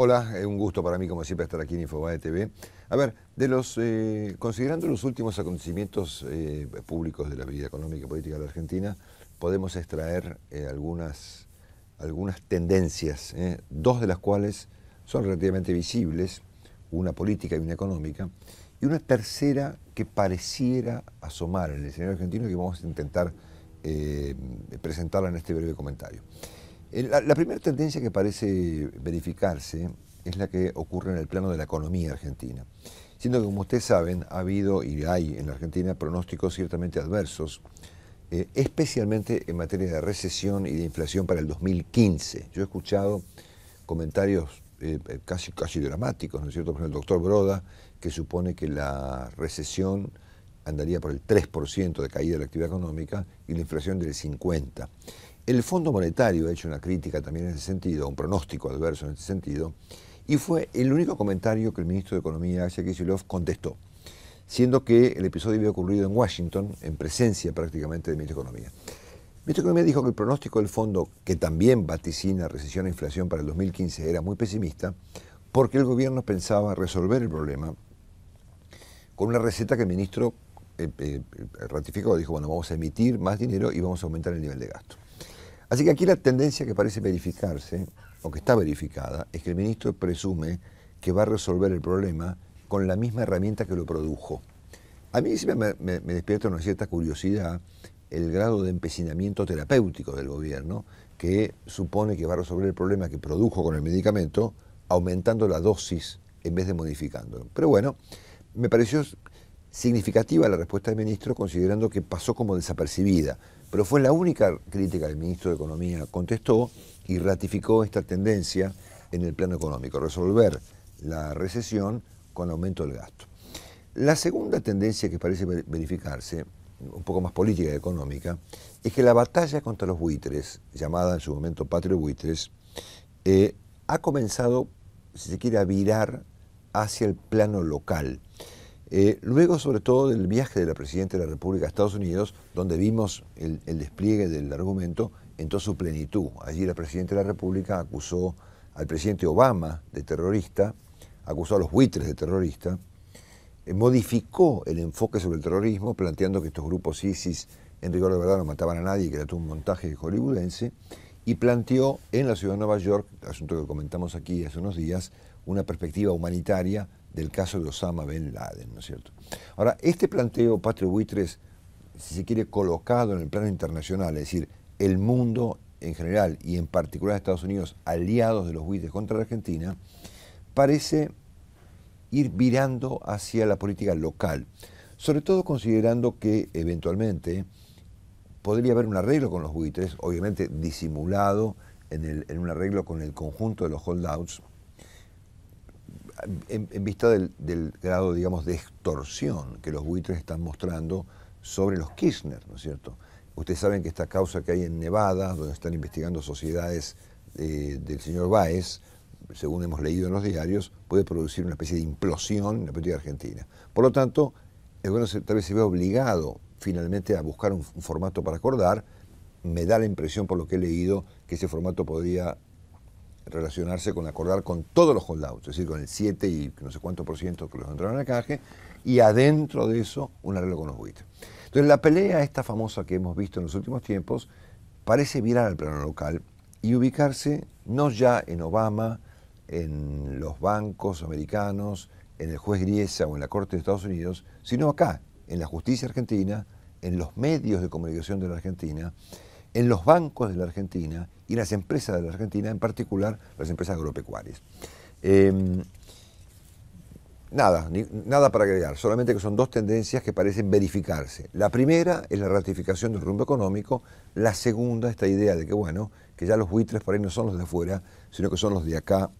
Hola, es un gusto para mí, como siempre, estar aquí en Infobae TV. A ver, de los, eh, considerando los últimos acontecimientos eh, públicos de la vida económica y política de la Argentina, podemos extraer eh, algunas, algunas tendencias, dos de las cuales son relativamente visibles, una política y una económica, y una tercera que pareciera asomar en el escenario argentino y que vamos a intentar presentarla en este breve comentario. Eh, la, primera tendencia que parece verificarse es la que ocurre en el plano de la economía argentina, siendo que, como ustedes saben, ha habido y hay en la Argentina pronósticos ciertamente adversos, eh, especialmente en materia de recesión y de inflación para el 2015. Yo he escuchado comentarios eh, casi, casi dramáticos, ¿no es cierto?, por el doctor Broda, que supone que la recesión andaría por el 3% de caída de la actividad económica y la inflación del 50%. El Fondo Monetario ha hecho una crítica también en ese sentido, un pronóstico adverso en ese sentido, y fue el único comentario que el ministro de Economía, Axel Kicillof, contestó, siendo que el episodio había ocurrido en Washington, en presencia prácticamente del ministro de Economía. El ministro de Economía dijo que el pronóstico del fondo, que también vaticina recesión e inflación para el 2015, era muy pesimista, porque el gobierno pensaba resolver el problema con una receta que el ministro eh, eh, ratificó, dijo, bueno, vamos a emitir más dinero y vamos a aumentar el nivel de gasto. Así que aquí la tendencia que parece verificarse, o que está verificada, es que el ministro presume que va a resolver el problema con la misma herramienta que lo produjo. A mí sí me, me despierta una cierta curiosidad el grado de empecinamiento terapéutico del gobierno, que supone que va a resolver el problema que produjo con el medicamento, aumentando la dosis en vez de modificándolo. Pero bueno, me pareció significativa la respuesta del ministro, considerando que pasó como desapercibida. Pero fue la única crítica que el ministro de Economía contestó y ratificó esta tendencia en el plano económico, resolver la recesión con aumento del gasto. La segunda tendencia que parece verificarse, un poco más política y económica, es que la batalla contra los buitres, llamada en su momento Patrio buitres, eh, ha comenzado, si se quiere, a virar hacia el plano local. Eh, luego, sobre todo, del viaje de la Presidenta de la República a Estados Unidos, donde vimos el, despliegue del argumento en toda su plenitud. Allí la Presidenta de la República acusó al presidente Obama de terrorista, acusó a los buitres de terrorista, eh, modificó el enfoque sobre el terrorismo, planteando que estos grupos ISIS, en rigor de verdad, no mataban a nadie, que era todo un montaje hollywoodense, y planteó en la ciudad de Nueva York, asunto que comentamos aquí hace unos días, una perspectiva humanitaria del caso de Osama Bin Laden, ¿no es cierto? Ahora, este planteo, Patrio Buitres, si se quiere, colocado en el plano internacional, es decir, el mundo en general y en particular Estados Unidos, aliados de los buitres contra la Argentina, parece ir virando hacia la política local, sobre todo considerando que eventualmente podría haber un arreglo con los buitres, obviamente disimulado en, en un arreglo con el conjunto de los holdouts, en, vista del, grado, digamos, de extorsión que los buitres están mostrando sobre los Kirchner, ¿no es cierto? Ustedes saben que esta causa que hay en Nevada, donde están investigando sociedades eh, del señor Báez, según hemos leído en los diarios, puede producir una especie de implosión en la política argentina. Por lo tanto, el gobierno tal vez se ve obligado finalmente a buscar un formato para acordar. Me da la impresión, por lo que he leído, que ese formato podría relacionarse con acordar con todos los holdouts, es decir, con el 7 y no sé cuánto por ciento que los entraron la caje, y adentro de eso un arreglo con los buitres. Entonces la pelea esta famosa que hemos visto en los últimos tiempos parece virar al plano local y ubicarse no ya en Obama, en los bancos americanos, en el juez Griesa o en la Corte de Estados Unidos, sino acá, en la justicia argentina, en los medios de comunicación de la Argentina, en los bancos de la Argentina y las empresas de la Argentina, en particular las empresas agropecuarias. Em, nada, nada para agregar, solamente que son dos tendencias que parecen verificarse. La primera es la ratificación del rumbo económico, la segunda esta idea de que, bueno, que ya los buitres por ahí no son los de afuera, sino que son los de acá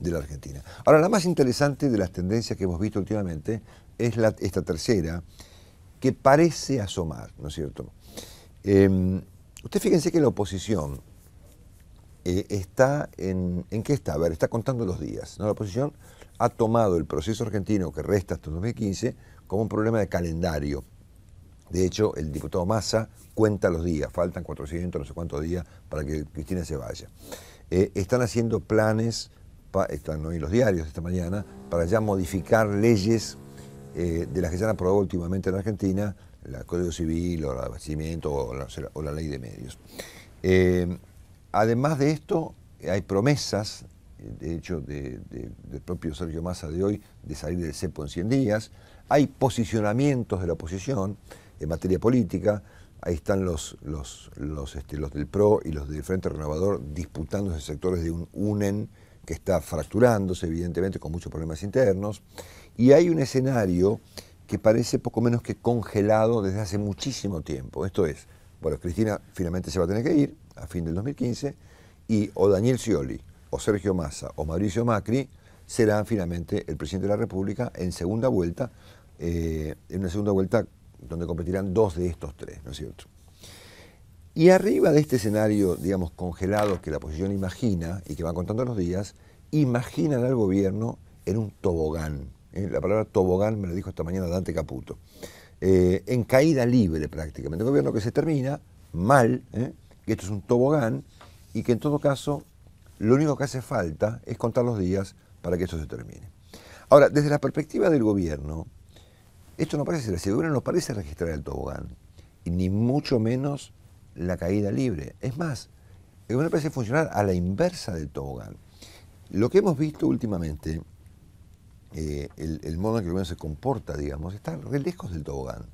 de la Argentina. Ahora, la más interesante de las tendencias que hemos visto últimamente es esta tercera, que parece asomar, ¿no es cierto? Em, Usted fíjense que la oposición eh, está en, en qué está, a ver, está contando los días. La oposición ha tomado el proceso argentino que resta hasta 2015 como un problema de calendario. De hecho, el diputado Massa cuenta los días, faltan 400, no sé cuántos días para que Cristina se vaya. Eh, están haciendo planes, están hoy los diarios esta mañana, para ya modificar leyes eh, de las que se han aprobado últimamente en Argentina la Código Civil o el abastecimiento o la, ley de medios. Eh, además de esto, hay promesas, de hecho, del propio Sergio Massa de hoy, de salir del CEPO en 100 días. Hay posicionamientos de la oposición en materia política. Ahí están los, los, los este, del PRO y los del Frente Renovador disputándose sectores de un UNEN que está fracturándose, evidentemente, con muchos problemas internos. Y hay un escenario que parece poco menos que congelado desde hace muchísimo tiempo. Esto es, bueno, Cristina finalmente se va a tener que ir a fin del 2015 y o Daniel Scioli, o Sergio Massa, o Mauricio Macri serán finalmente el presidente de la República en segunda vuelta, eh, en una segunda vuelta donde competirán dos de estos tres, ¿no es cierto? Y arriba de este escenario, digamos, congelado que la oposición imagina y que van contando los días, imaginan al gobierno en un tobogán. Eh, la palabra tobogán me lo dijo esta mañana Dante Caputo, eh, en caída libre prácticamente. Un gobierno que se termina mal, eh, que esto es un tobogán y que en todo caso lo único que hace falta es contar los días para que esto se termine. Ahora, desde la perspectiva del gobierno, esto no parece ser así. El gobierno no parece registrar el tobogán, ni mucho menos la caída libre. Es más, el gobierno parece funcionar a la inversa del tobogán. Lo que hemos visto últimamente eh, el, modo en que el gobierno se comporta, digamos, está lejos del tobogán.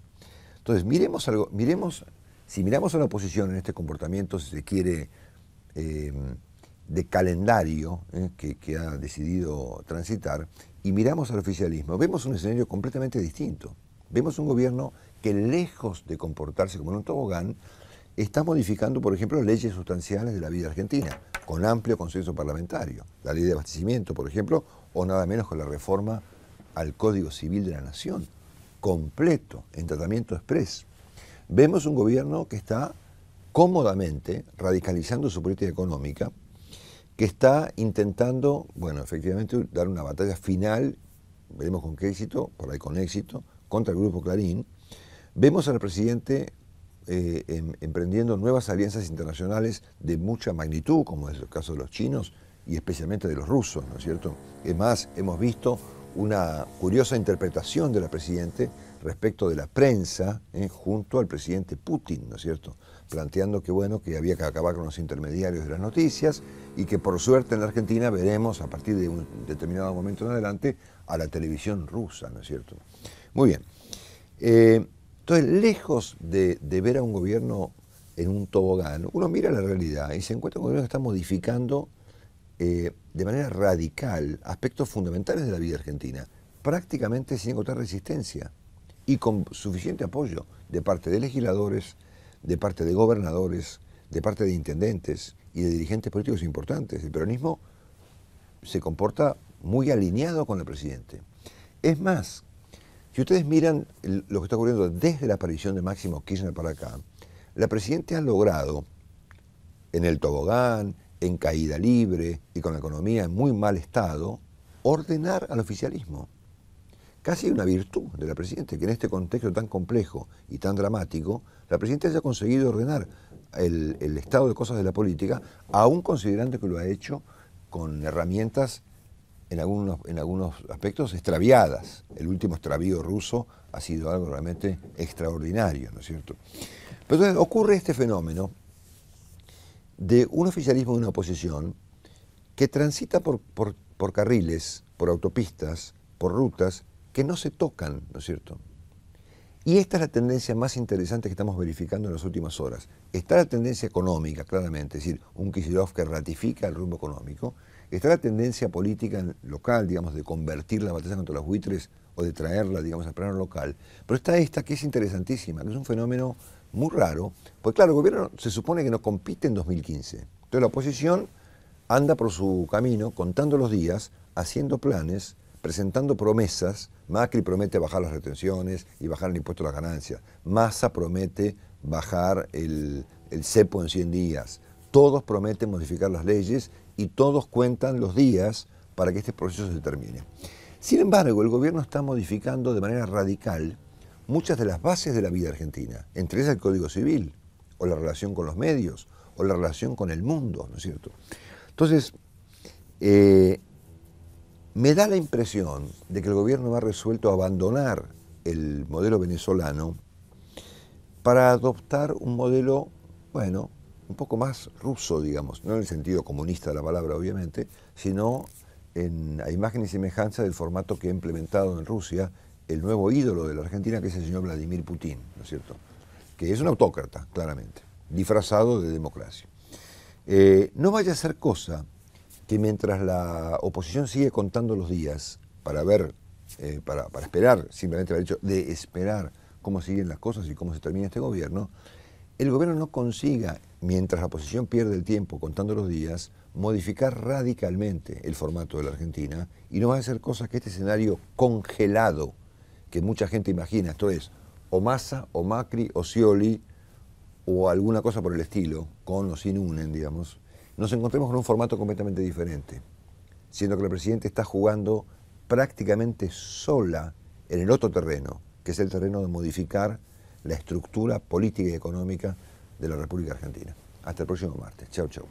Entonces, miremos algo, miremos, si miramos a la oposición en este comportamiento, si se quiere, eh, de calendario eh, que, que, ha decidido transitar, y miramos al oficialismo, vemos un escenario completamente distinto. Vemos un gobierno que lejos de comportarse como un tobogán, está modificando, por ejemplo, leyes sustanciales de la vida argentina, con amplio consenso parlamentario. La ley de abastecimiento, por ejemplo, o nada menos con la reforma al Código Civil de la Nación, completo, en tratamiento express. Vemos un gobierno que está cómodamente radicalizando su política económica, que está intentando, bueno, efectivamente, dar una batalla final, veremos con qué éxito, por ahí con éxito, contra el Grupo Clarín. Vemos al presidente eh, em, emprendiendo nuevas alianzas internacionales de mucha magnitud, como es el caso de los chinos y especialmente de los rusos, ¿no es cierto? Es más, hemos visto una curiosa interpretación de la Presidente respecto de la prensa eh, junto al presidente Putin, ¿no es cierto? Planteando que bueno, que había que acabar con los intermediarios de las noticias y que por suerte en la Argentina veremos a partir de un determinado momento en adelante a la televisión rusa, ¿no es cierto? Muy bien. Eh, entonces, lejos de, ver a un gobierno en un tobogán, uno mira la realidad y se encuentra con un gobierno que está modificando eh, de manera radical aspectos fundamentales de la vida argentina, prácticamente sin encontrar resistencia y con suficiente apoyo de parte de legisladores, de parte de gobernadores, de parte de intendentes y de dirigentes políticos importantes. El peronismo se comporta muy alineado con el presidente. Es más, si ustedes miran lo que está ocurriendo desde la aparición de Máximo Kirchner para acá, la Presidenta ha logrado, en el tobogán, en caída libre y con la economía en muy mal estado, ordenar al oficialismo. Casi una virtud de la Presidenta, que en este contexto tan complejo y tan dramático, la Presidenta haya conseguido ordenar el, el estado de cosas de la política, aún considerando que lo ha hecho con herramientas en algunos, en algunos aspectos extraviadas. El último extravío ruso ha sido algo realmente extraordinario, ¿no es cierto? Pero entonces ocurre este fenómeno de un oficialismo de una oposición que transita por, carriles, por autopistas, por rutas que no se tocan, ¿no es cierto? Y esta es la tendencia más interesante que estamos verificando en las últimas horas. Está la tendencia económica, claramente, es decir, un Kisilov que ratifica el rumbo económico, ¿Está la tendencia política local, digamos, de convertir la batalla contra los buitres o de traerla, digamos, al plano local? Pero está esta que es interesantísima, que es un fenómeno muy raro, porque claro, el gobierno se supone que no compite en 2015. Entonces la oposición anda por su camino contando los días, haciendo planes, presentando promesas. Macri promete bajar las retenciones y bajar el impuesto a las ganancias. Massa promete bajar el, el cepo en 100 días. Todos prometen modificar las leyes y todos cuentan los días para que este proceso se termine. Sin embargo, el gobierno está modificando de manera radical muchas de las bases de la vida argentina, entre ellas el Código Civil, o la relación con los medios, o la relación con el mundo, ¿no es cierto? Entonces, eh, me da la impresión de que el gobierno ha resuelto abandonar el modelo venezolano para adoptar un modelo, bueno, un poco más ruso, digamos, no en el sentido comunista de la palabra, obviamente, sino en, a imagen y semejanza del formato que ha implementado en Rusia el nuevo ídolo de la Argentina, que es el señor Vladimir Putin, ¿no es cierto? Que es un autócrata, claramente, disfrazado de democracia. Eh, no vaya a ser cosa que mientras la oposición sigue contando los días para ver, eh, para, para, esperar, simplemente el hecho de esperar cómo siguen las cosas y cómo se termina este gobierno, el gobierno no consiga, mientras la oposición pierde el tiempo contando los días, modificar radicalmente el formato de la Argentina y no va a hacer cosas que este escenario congelado que mucha gente imagina, esto es, o Massa, o Macri, o Scioli, o alguna cosa por el estilo, con o sin unen, digamos, nos encontremos con un formato completamente diferente, siendo que el presidente está jugando prácticamente sola en el otro terreno, que es el terreno de modificar la estructura política y económica de la República Argentina. Hasta el próximo martes. Chao, chau.